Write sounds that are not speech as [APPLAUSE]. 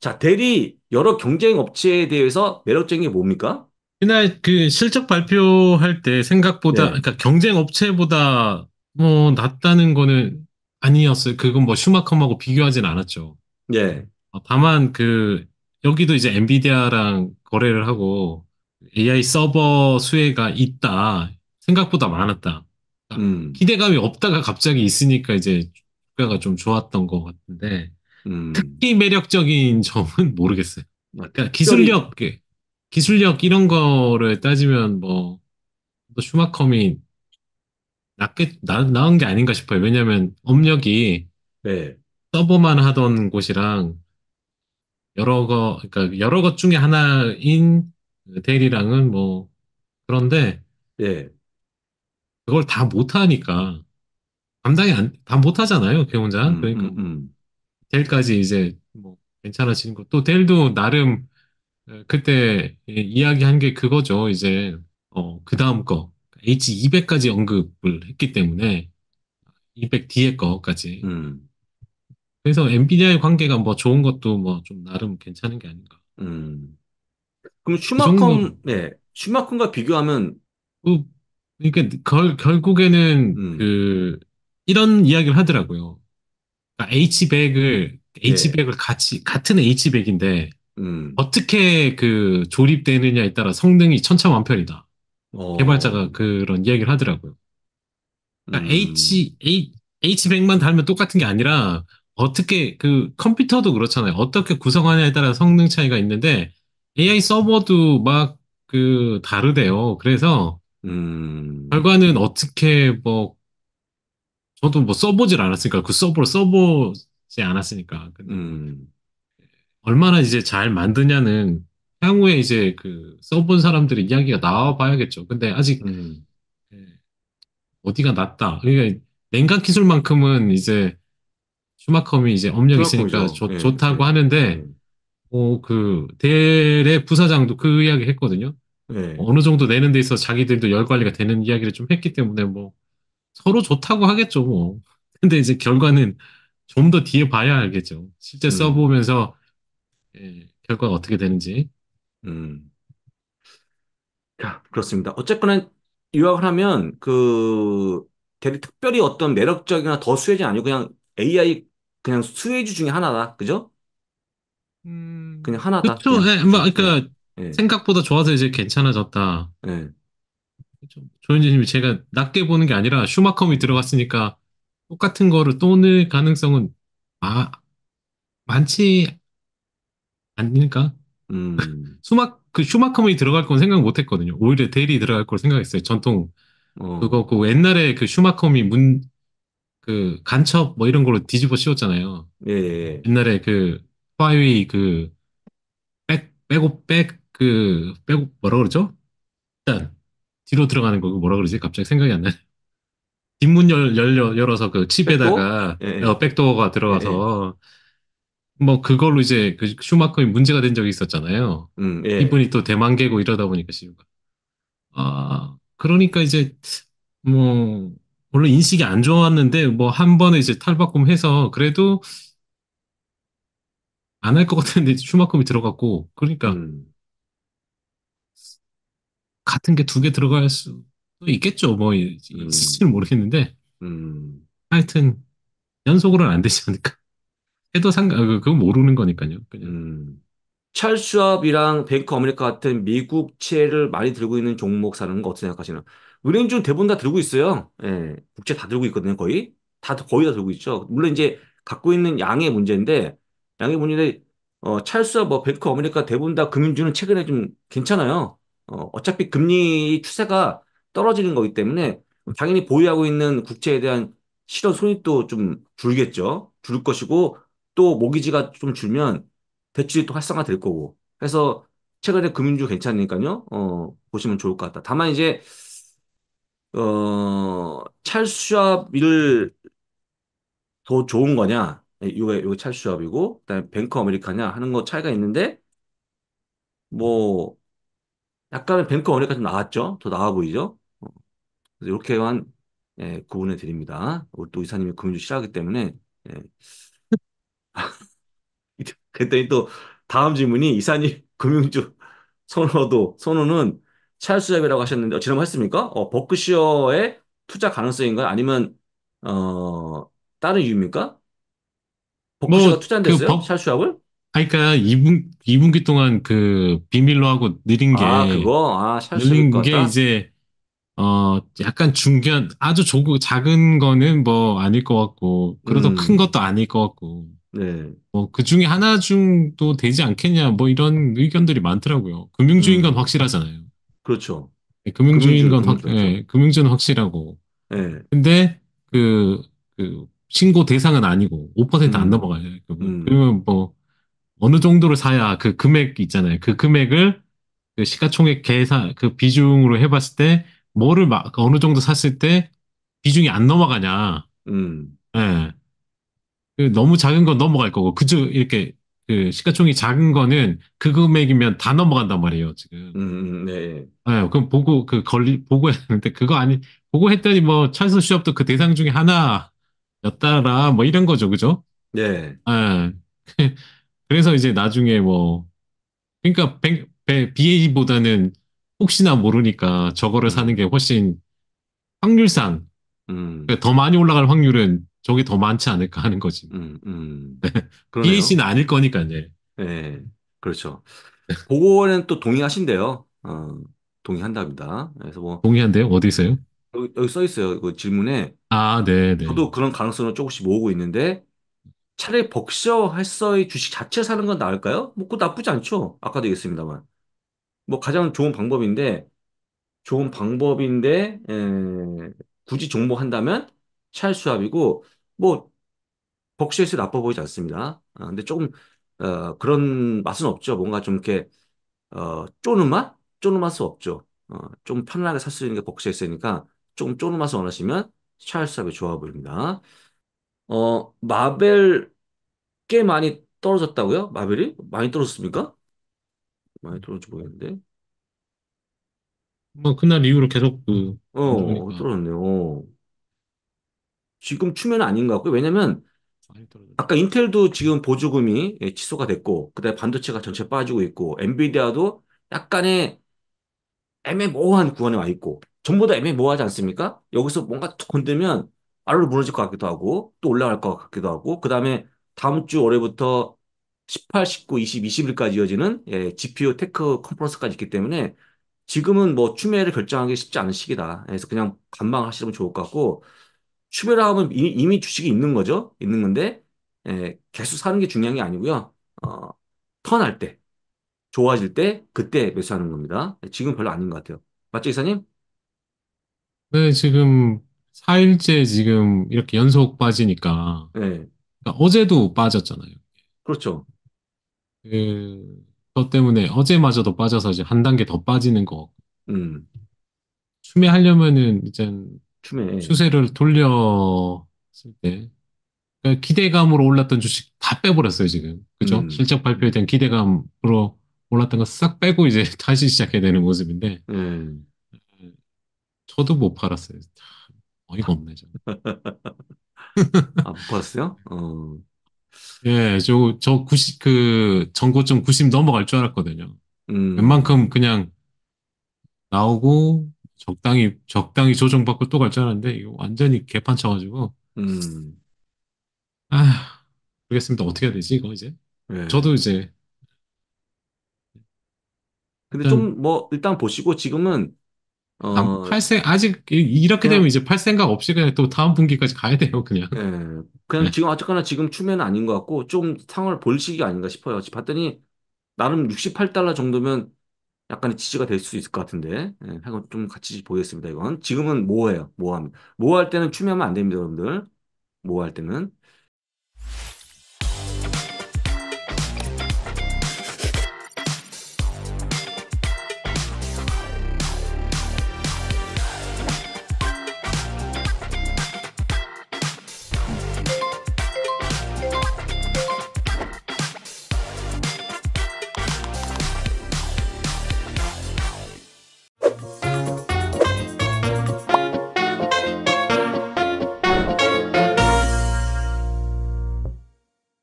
자, 대리 여러 경쟁 업체에 대해서 매력적인 게 뭡니까? 그날 그 실적 발표할 때 생각보다 네. 그러니까 경쟁 업체보다 뭐 낫다는 거는 아니었어요. 그건 뭐 슈마컴하고 비교하진 않았죠. 예. 다만 그 여기도 이제 엔비디아랑 거래를 하고 AI 서버 수혜가 있다. 생각보다 많았다. 그러니까 음. 기대감이 없다가 갑자기 있으니까 이제 주가가 좀 좋았던 것 같은데 특히 매력적인 [LAUGHS] 점은 모르겠어요. 그러니까 기술력, 예. 기술력 이런 거를 따지면 뭐, 뭐 슈마컴이 낫게, 나, 나은 게 아닌가 싶어요. 왜냐면 업력이 네. 서버만 하던 곳이랑 여러 거, 그러니까 여러 것 중에 하나인 데일이랑은 그 뭐, 그런데 네. 그걸 다 못하니까 감당이 안, 다 못하잖아요. 걔 그 혼자. 음, 그러니까. 음, 음. 델까지 이제 뭐 괜찮아지는 것도 델도 나름 그때 이야기한 게 그거죠. 이제 어, 그 다음 거 H200까지 언급을 했기 때문에 200 뒤에 거까지. 음. 그래서 엔비디아의 관계가 뭐 좋은 것도 뭐 좀 나름 괜찮은 게 아닌가. 음. 그럼 그 슈마컨, 네. 슈마컨과 비교하면 그, 그러니까 결, 결국에는 음. 그 이런 이야기를 하더라고요. 아, H백을 예. H백을 같이 같은 H백인데 음. 어떻게 그 조립되느냐에 따라 성능이 천차만별이다. 어. 개발자가 그런 이야기를 하더라고요. 그러니까 음. H, H H100만 달면 똑같은 게 아니라 어떻게 그 컴퓨터도 그렇잖아요. 어떻게 구성하냐에 따라 성능 차이가 있는데 AI 서버도 막 그 다르대요. 그래서 음. 결과는 어떻게 뭐 저도 뭐 써보질 않았으니까 그 서버를 써보지 않았으니까 음. 얼마나 이제 잘 만드냐는 향후에 이제 그 써본 사람들의 이야기가 나와봐야겠죠. 근데 아직 음. 예, 어디가 낫다. 그러니까 냉각 기술만큼은 이제 슈마컴이 이제 업력이 있으니까 좋, 네, 좋다고 네. 하는데 네. 어, 그 델의 부사장도 그 이야기 했거든요. 어느 정도 내는 데 있어서 자기들도 열 관리가 되는 이야기를 좀 했기 때문에 뭐 서로 좋다고 하겠죠, 뭐. 근데 이제 결과는 좀 더 뒤에 봐야 알겠죠. 실제 음. 써보면서 예, 결과가 어떻게 되는지. 음. 자, 그렇습니다. 어쨌거나 유학을 하면 그 되게 특별히 어떤 매력적이나 더 수혜지 아니고 그냥 AI 그냥 수혜주 중에 하나다. 그죠? 음, 그냥 하나다. 그쵸. 그냥. 예, 뭐, 그러니까 예. 생각보다 좋아서 이제 괜찮아졌다. 예. 조현진님이 제가 낮게 보는 게 아니라 슈마컴이 들어갔으니까 똑같은 거를 또는 가능성은 아, 많지 않으니까 수막 음. [LAUGHS] 그 슈마컴이 들어갈 건 생각 못 했거든요. 오히려 대리 들어갈 걸 생각했어요. 전통 어. 그거 그 옛날에 그 슈마컴이 문그 간첩 뭐 이런 걸로 뒤집어 씌웠잖아요. 예, 예. 예. 옛날에 그 화웨이 그 백, 백업 백그 백업 뭐라 그러죠? 일단 뒤로 들어가는 거고 뭐라 그러지? 갑자기 생각이 안 나네. 뒷문 열, 열 열어서 그 칩에다가 예. 어, 백도어가 들어가서 예, 예. 뭐 그걸로 이제 그 슈마커이 문제가 된 적이 있었잖아요. 음, 예. 이분이 또 대만계고 이러다 보니까 시우아 그러니까 이제 뭐 원래 인식이 안 좋았는데 뭐 한 번에 이제 탈바꿈해서 그래도 안 할 것 같은데 슈마컴이 들어갔고 그러니까 음. 같은 게 두 개 들어갈 수도 있겠죠. 뭐 음. 있을지는 모르겠는데 음. 하여튼 연속으로는 안 되지 않을까. 해도 상관 아, 그, 그건 모르는 거니까요. 그냥. 음. 찰스업이랑 뱅크 아메리카 같은 미국채를 많이 들고 있는 종목 사는 거 어떻게 생각하시나? 은행 중 대부분 다 들고 있어요. 예, 국채 다 들고 있거든요. 거의 다 거의 다 들고 있죠. 물론 이제 갖고 있는 양의 문제인데 양의 문제인데 어, 찰스와 뭐 뱅크 아메리카 대부분 다 금융주는 최근에 좀 괜찮아요. 어, 차피 금리 추세가 떨어지는 거기 때문에 당연히 보유하고 있는 국채에 대한 실현 손익도 좀 줄겠죠. 줄 것이고 또 모기지가 좀 줄면 대출이 또 활성화될 거고. 그래서 최근에 금융주 괜찮으니까요. 어, 보시면 좋을 것 같다. 다만 이제 어, 찰수합을 더 좋은 거냐? 이거 요게 찰수합이고 그다음에 뱅크 아메리카냐 하는 거 차이가 있는데 뭐 약간은 뱅크 원리까지 나왔죠? 더 나와 보이죠? 어. 이렇게 한 예, 구분해 드립니다. 우리 또 이사님이 금융주 시작하기 때문에 예. [LAUGHS] 그랬더니 또 다음 질문이 이사님 금융주 선호도 선호는 찰수잡이라고 하셨는데 어, 지난번 했습니까? 어, 버크시어의 투자 가능성인가요? 아니면 어, 다른 이유입니까? 뭐, 버크시어가 뭐, 투자한 됐어요? 그 버... 찰수잡을? 그러니까 2분 2분기 동안 그 비밀로 하고 느린 아, 게 그거? 아, 샬스 느린 게 껐다? 이제 어 약간 중견 아주 조그 작은 거는 뭐 아닐 것 같고 그래도 음. 큰 음, 것도 아닐 것 같고 네. 뭐 그 중에 하나 중도 되지 않겠냐 뭐 이런 의견들이 많더라고요. 금융주인건 음, 확실하잖아요. 그렇죠. 네, 금융주인 금융주의, 건 확, 금융주의죠. 네, 그렇죠. 예, 금융주는 확실하고 네. 근데 그, 그 신고 대상은 아니고 5%안 음, 넘어가요. 그분 음, 그러면 뭐 어느 정도를 사야 그 금액 있잖아요. 그 금액을 그 시가총액 계산 그 비중으로 해봤을 때 뭐를 막 어느 정도 샀을 때 비중이 안 넘어가냐. 음. 예. 그 너무 작은 건 넘어갈 거고 그저 이렇게 그시가총이 작은 거는 그 금액이면 다 넘어간단 말이에요 지금. 음, 음, 음 네. 예. 예. 그럼 보고 그 걸리 보고 했는데 그거 아니 보고 했더니 뭐 찰스 시업도 그 대상 중에 하나였다라 뭐 이런 거죠, 그죠? 네. 예. 그래서 이제 나중에 뭐 그러니까 백, 백, BA보다는 혹시나 모르니까 저거를 음. 사는 게 훨씬 확률상 음. 그러니까 더 많이 올라갈 확률은 저게 더 많지 않을까 하는 거지. 음, 음. BAC는 네. 아닐 거니까 이제. 네, 그렇죠. 그거는 또 동의하신대요. 어, 동의한답니다. 그래서 뭐 동의한대요? 어디 있어요? 여기, 여기 써 있어요. 그 질문에. 아, 네, 네. 저도 그런 가능성을 조금씩 모으고 있는데 차라리 벅셔 헬서의 주식 자체 사는 건 나을까요? 뭐, 그거 나쁘지 않죠. 아까도 얘기했습니다만. 뭐, 가장 좋은 방법인데, 좋은 방법인데, 에, 예, 굳이 종목한다면 찰수압이고, 뭐, 벅셔에서 나빠 보이지 않습니다. 아, 근데 조금, 어, 그런 맛은 없죠. 뭔가 좀 이렇게, 어, 쪼는 맛? 쪼는 맛은 없죠. 어, 좀 편안하게 살 수 있는 게 벅셔 있으니까, 조금 쪼는 맛을 원하시면 찰수압이 좋아 보입니다. 어, 마벨 꽤 많이 떨어졌다고요? 마벨이? 많이 떨어졌습니까? 많이 떨어졌지 모르겠는데. 뭐 그날 이후로 계속 그 어, 누르니까 떨어졌네요. 어. 지금 추세 아닌 것 같고요. 왜냐면 많이 아까 인텔도 지금 보조금이 예, 취소가 됐고, 그다음에 반도체가 전체 빠지고 있고, 엔비디아도 약간의 애매모호한 구간에 와 있고, 전부 다 애매모호하지 않습니까? 여기서 뭔가 툭 건들면 아래로 무너질 것 같기도 하고 또 올라갈 것 같기도 하고 그 다음에 다음 주 월요일부터 18, 19, 20, 21일까지 이어지는 예, GPU 테크 컨퍼런스까지 있기 때문에 지금은 뭐 추매를 결정하기 쉽지 않은 시기다. 그래서 그냥 관망하시면 좋을 것 같고 추매라 하면 이미, 이미 주식이 있는 거죠. 있는 건데 예, 계속 사는 게 중요한 게 아니고요. 어, 턴할 때 좋아질 때 그때 매수하는 겁니다. 예, 지금 별로 아닌 것 같아요. 맞죠, 이사님? 네, 지금 4일째 지금 이렇게 연속 빠지니까 네. 그러니까 어제도 빠졌잖아요. 그렇죠. 그것 때문에 어제마저도 빠져서 이제 한 단계 더 빠지는 거. 음. 추매하려면은 이제 추매. 추세를 돌렸을 때 그러니까 기대감으로 올랐던 주식 다 빼버렸어요 지금. 그죠? 음. 실적 발표에 대한 기대감으로 올랐던 거 싹 빼고 이제 [LAUGHS] 다시 시작해야 되는 모습인데. 네. 저도 못 팔았어요. 어이가 없네, 저. [LAUGHS] 아, 못 봤어요? 어. 예, 저, 저 90, 그, 전고점 90 넘어갈 줄 알았거든요. 음, 웬만큼 그냥 나오고, 적당히, 적당히 조정받고 또 갈 줄 알았는데, 이거 완전히 개판 쳐가지고, 음, 아, 모르겠습니다. 어떻게 해야 되지, 이거 이제? 예. 저도 이제, 근데 좀 뭐, 일단 보시고 지금은 어, 할 아, 생, 아직, 이- 렇게 되면 그냥, 이제 팔 생각 없이 그냥 또 다음 분기까지 가야 돼요, 그냥. 예, 그냥 네. 지금 어쨌거나 지금 추세는 아닌 것 같고 좀 상황을 볼 시기가 아닌가 싶어요. 봤더니 나름 68달러 정도면 약간의 지지가 될 수 있을 것 같은데 예, 한번 좀 같이 보겠습니다. 이건 지금은 뭐예요뭐 하면. 뭐할 때는 추매하면 안 됩니다, 여러분들. 뭐할 때는.